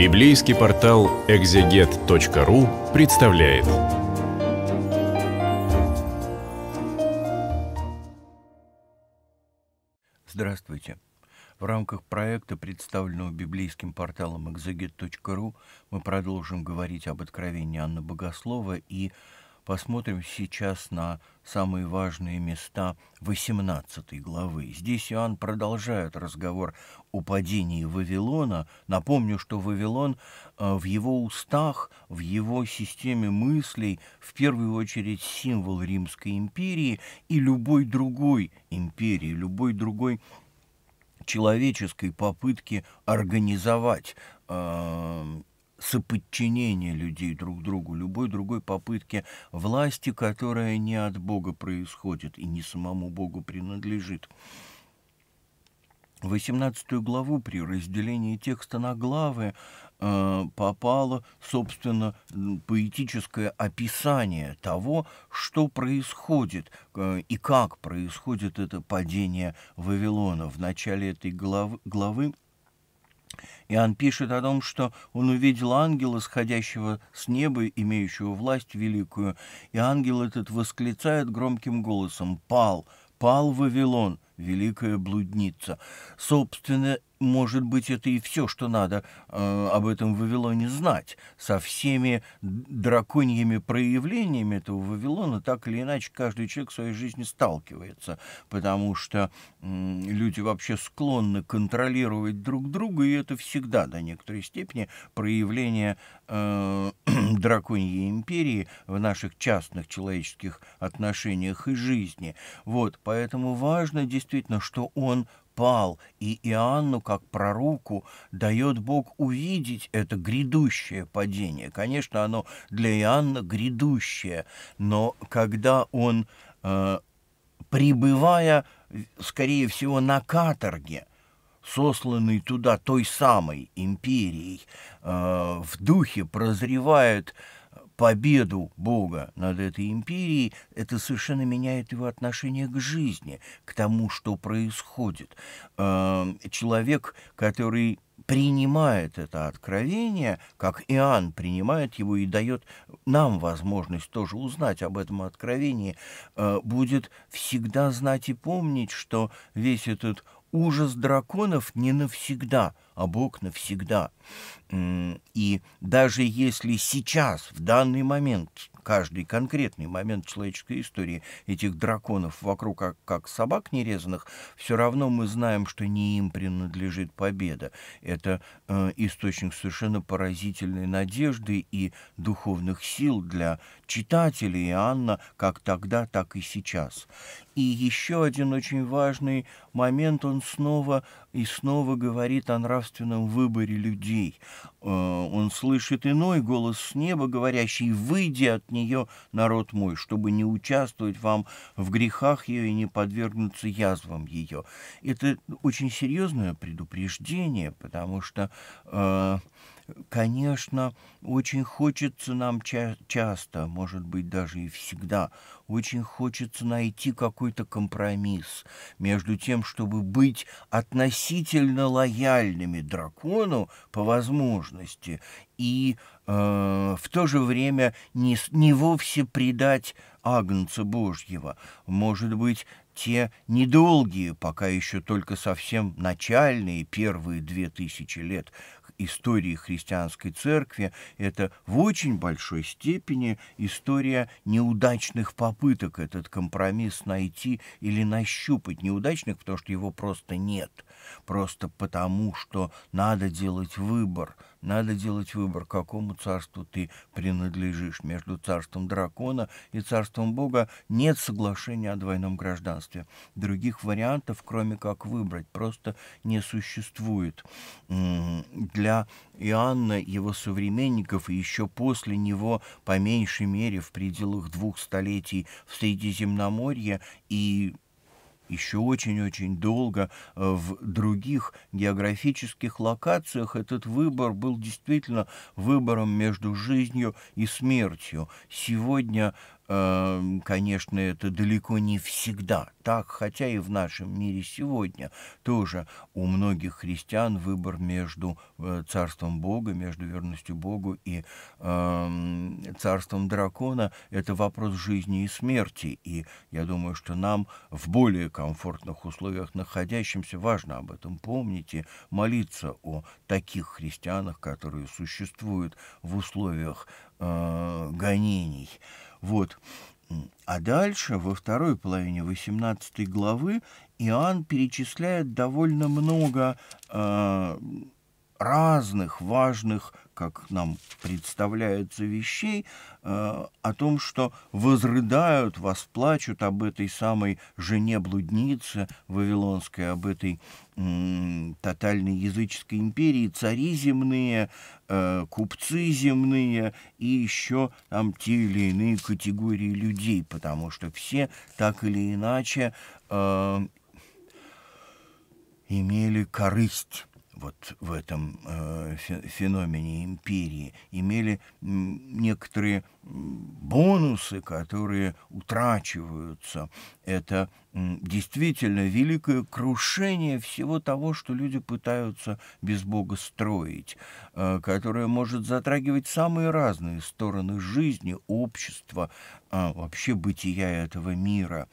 Библейский портал экзегет.ру представляет. Здравствуйте. В рамках проекта, представленного библейским порталом экзегет.ру, мы продолжим говорить об откровении Анны Богослова и посмотрим сейчас на самые важные места 18 главы. Здесь Иоанн продолжает разговор о падении Вавилона. Напомню, что Вавилон э, в его устах, в его системе мыслей в первую очередь символ Римской империи и любой другой империи, любой другой человеческой попытки организовать э, соподчинения людей друг другу, любой другой попытки власти, которая не от Бога происходит и не самому Богу принадлежит. 18 главу при разделении текста на главы э, попало, собственно, поэтическое описание того, что происходит э, и как происходит это падение Вавилона. В начале этой глав, главы Иоанн пишет о том, что он увидел ангела, сходящего с неба, имеющего власть великую, и ангел этот восклицает громким голосом «Пал! Пал Вавилон!» великая блудница. Собственно, может быть, это и все, что надо э, об этом Вавилоне знать. Со всеми драконьими проявлениями этого Вавилона так или иначе каждый человек в своей жизни сталкивается, потому что э, люди вообще склонны контролировать друг друга, и это всегда до некоторой степени проявление э, драконьей империи в наших частных человеческих отношениях и жизни. Вот, поэтому важно действительно, что он пал, и Иоанну, как пророку, дает Бог увидеть это грядущее падение. Конечно, оно для Иоанна грядущее, но когда он, э, пребывая, скорее всего, на каторге, сосланный туда той самой империей, э, в духе прозревает э, победу Бога над этой империей, это совершенно меняет его отношение к жизни, к тому, что происходит. Э, человек, который принимает это откровение, как Иоанн принимает его и дает нам возможность тоже узнать об этом откровении, э, будет всегда знать и помнить, что весь этот ужас драконов не навсегда – об Бог всегда, И даже если сейчас, в данный момент, каждый конкретный момент человеческой истории этих драконов вокруг как, как собак нерезанных, все равно мы знаем, что не им принадлежит победа. Это э, источник совершенно поразительной надежды и духовных сил для читателей Иоанна как тогда, так и сейчас. И еще один очень важный момент, он снова и снова говорит о нравственном выборе людей. Э, он слышит иной голос с неба, говорящий «Выйди от нее, народ мой, чтобы не участвовать вам в грехах ее и не подвергнуться язвам ее». Это очень серьезное предупреждение, потому что э, конечно, очень хочется нам ча- часто, может быть, даже и всегда, очень хочется найти какой-то компромисс между тем, чтобы быть относительно лояльными дракону по возможности и э, в то же время не, не вовсе предать Агнца Божьего. Может быть, те недолгие, пока еще только совсем начальные первые две тысячи лет истории христианской церкви, это в очень большой степени история неудачных попыток этот компромисс найти или нащупать. Неудачных, потому что его просто нет – Просто потому, что надо делать выбор. Надо делать выбор, какому царству ты принадлежишь. Между царством дракона и царством Бога нет соглашения о двойном гражданстве. Других вариантов, кроме как выбрать, просто не существует. Для Иоанна, его современников, и еще после него, по меньшей мере, в пределах двух столетий в Средиземноморье и еще очень-очень долго э, в других географических локациях этот выбор был действительно выбором между жизнью и смертью. Сегодня Эм, конечно, это далеко не всегда так, хотя и в нашем мире сегодня тоже у многих христиан выбор между э, царством Бога, между верностью Богу и эм, царством дракона – это вопрос жизни и смерти. И я думаю, что нам в более комфортных условиях находящимся важно об этом помнить и молиться о таких христианах, которые существуют в условиях э, гонений. Вот. А дальше, во второй половине 18 главы, Иоанн перечисляет довольно много э, разных важных, как нам представляется, вещей, э, о том, что возрыдают, восплачут об этой самой жене-блуднице вавилонской, об этой э, тотальной языческой империи, цари земные, э, купцы земные и еще там те или иные категории людей, потому что все так или иначе э, имели корысть вот в этом э, феномене империи, имели некоторые бонусы, которые утрачиваются. Это действительно великое крушение всего того, что люди пытаются без Бога строить, э, которое может затрагивать самые разные стороны жизни, общества, э, вообще бытия этого мира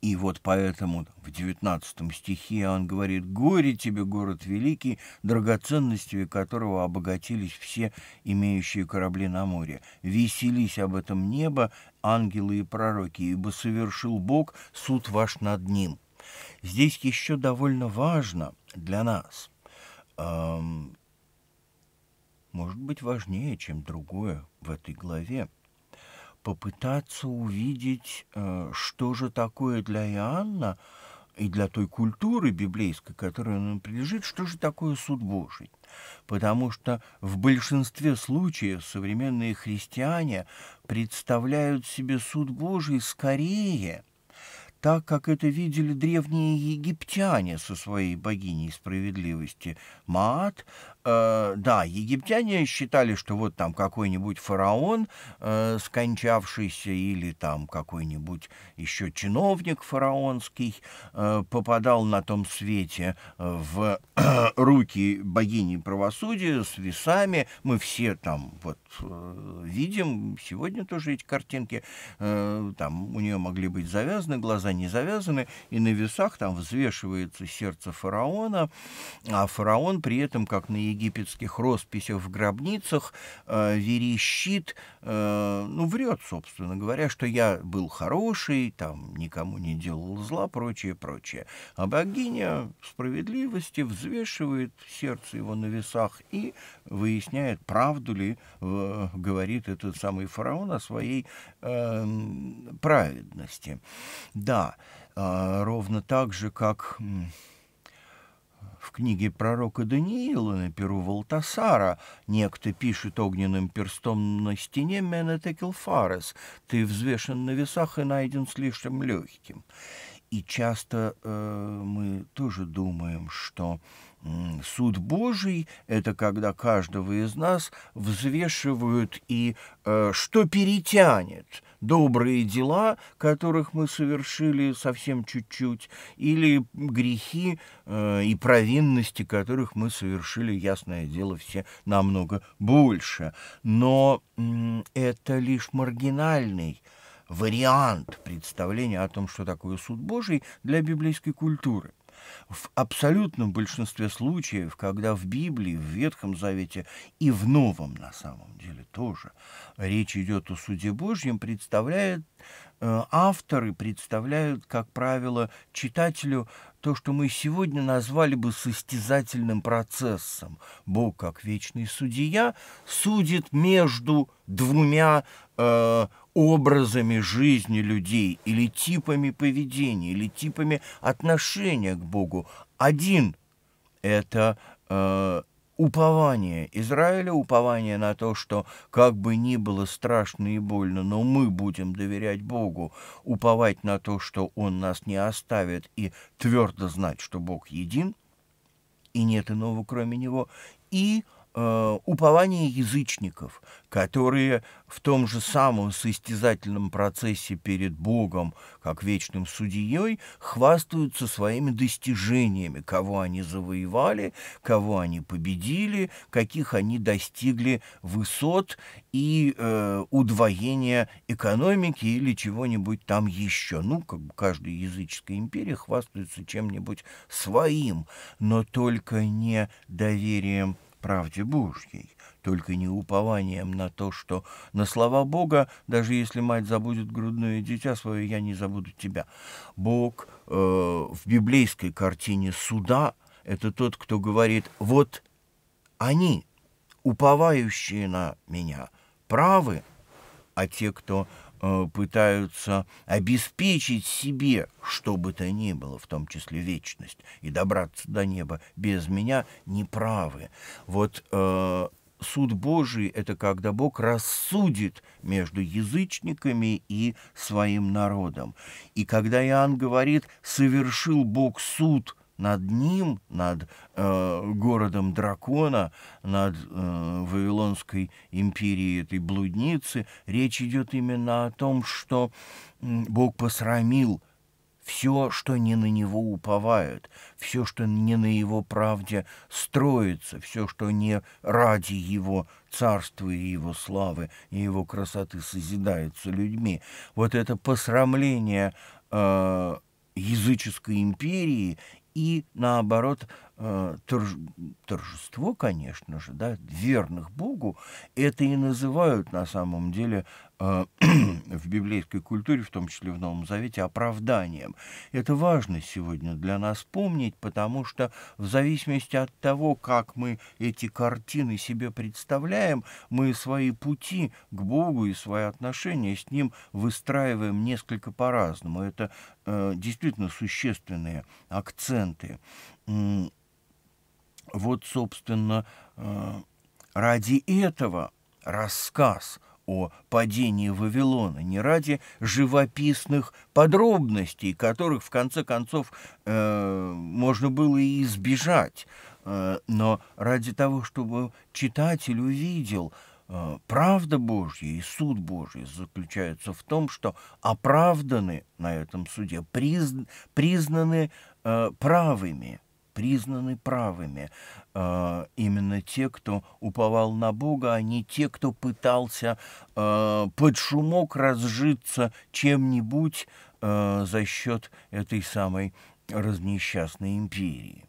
и вот поэтому в девятнадцатом стихе он говорит «Горе тебе, город великий, драгоценностью которого обогатились все имеющие корабли на море. Веселись об этом небо, ангелы и пророки, ибо совершил Бог суд ваш над ним». Здесь еще довольно важно для нас, эм, может быть важнее, чем другое в этой главе – попытаться увидеть, э, что же такое для Иоанна и для той культуры библейской, которой он принадлежит, что же такое суд Божий. Потому что в большинстве случаев современные христиане представляют себе суд Божий скорее – так, как это видели древние египтяне со своей богиней справедливости Маат, Э, да, египтяне считали, что вот там какой-нибудь фараон, э, скончавшийся, или там какой-нибудь еще чиновник фараонский, э, попадал на том свете э, в э, руки богини правосудия с весами. Мы все там вот э, видим, сегодня тоже эти картинки, э, там у нее могли быть завязаны, глаза не завязаны, и на весах там взвешивается сердце фараона, а фараон при этом, как на египтяне, египетских росписях в гробницах э, верещит, э, ну, врет, собственно говоря, что я был хороший, там, никому не делал зла, прочее, прочее. А богиня справедливости взвешивает сердце его на весах и выясняет, правду ли э, говорит этот самый фараон о своей э, праведности. Да, э, ровно так же, как... В книге пророка Даниила на перу Валтасара некто пишет огненным перстом на стене «Менетекел фарес» — «Ты взвешен на весах и найден слишком легким». И часто э, мы тоже думаем, что Суд Божий – это когда каждого из нас взвешивают и э, что перетянет добрые дела, которых мы совершили совсем чуть-чуть, или грехи э, и провинности, которых мы совершили, ясное дело, все намного больше. Но э, это лишь маргинальный вариант представления о том, что такое суд Божий для библейской культуры. В абсолютном большинстве случаев, когда в Библии, в Ветхом Завете и в Новом на самом деле тоже речь идет о суде Божьем, представляет э, авторы представляют, как правило, читателю то, что мы сегодня назвали бы состязательным процессом. Бог, как вечный судья, судит между двумя э, образами жизни людей или типами поведения, или типами отношения к Богу. Один – это э, упование Израиля, упование на то, что как бы ни было страшно и больно, но мы будем доверять Богу, уповать на то, что Он нас не оставит, и твердо знать, что Бог един, и нет иного, кроме Него, и – Э, упование язычников, которые в том же самом состязательном процессе перед Богом, как вечным судьей, хвастаются своими достижениями, кого они завоевали, кого они победили, каких они достигли высот и э, удвоения экономики или чего-нибудь там еще. Ну, как бы каждая языческая империя хвастается чем-нибудь своим, но только не доверием правде Божьей, только не упованием на то, что на слова Бога, даже если мать забудет грудное дитя свое, я не забуду тебя. Бог э, в библейской картине суда – это тот, кто говорит, вот они, уповающие на меня, правы, а те, кто Э, пытаются обеспечить себе что бы то ни было, в том числе вечность, и добраться до неба без меня, неправы. Вот э, суд Божий – это когда Бог рассудит между язычниками и своим народом. И когда Иоанн говорит «совершил Бог суд», над ним, над э, городом дракона, над э, Вавилонской империей этой блудницы, речь идет именно о том, что Бог посрамил все, что не на него уповает, все, что не на его правде строится, все, что не ради его царства и его славы и его красоты созидается людьми. Вот это посрамление э, языческой империи и, наоборот, э, торжество, конечно же, да, верных Богу, это и называют на самом деле Э, в библейской культуре, в том числе в Новом Завете, оправданием. Это важно сегодня для нас помнить, потому что в зависимости от того, как мы эти картины себе представляем, мы свои пути к Богу и свои отношения с Ним выстраиваем несколько по-разному. Это э, действительно существенные акценты. Вот, собственно, э, ради этого рассказ – о падении Вавилона, не ради живописных подробностей, которых в конце концов э, можно было и избежать, э, но ради того, чтобы читатель увидел, э, правда Божья и суд Божий заключаются в том, что оправданы на этом суде, призн, признаны э, правыми – признаны правыми. Э, именно те, кто уповал на Бога, а не те, кто пытался э, под шумок разжиться чем-нибудь э, за счет этой самой разнесчастной империи.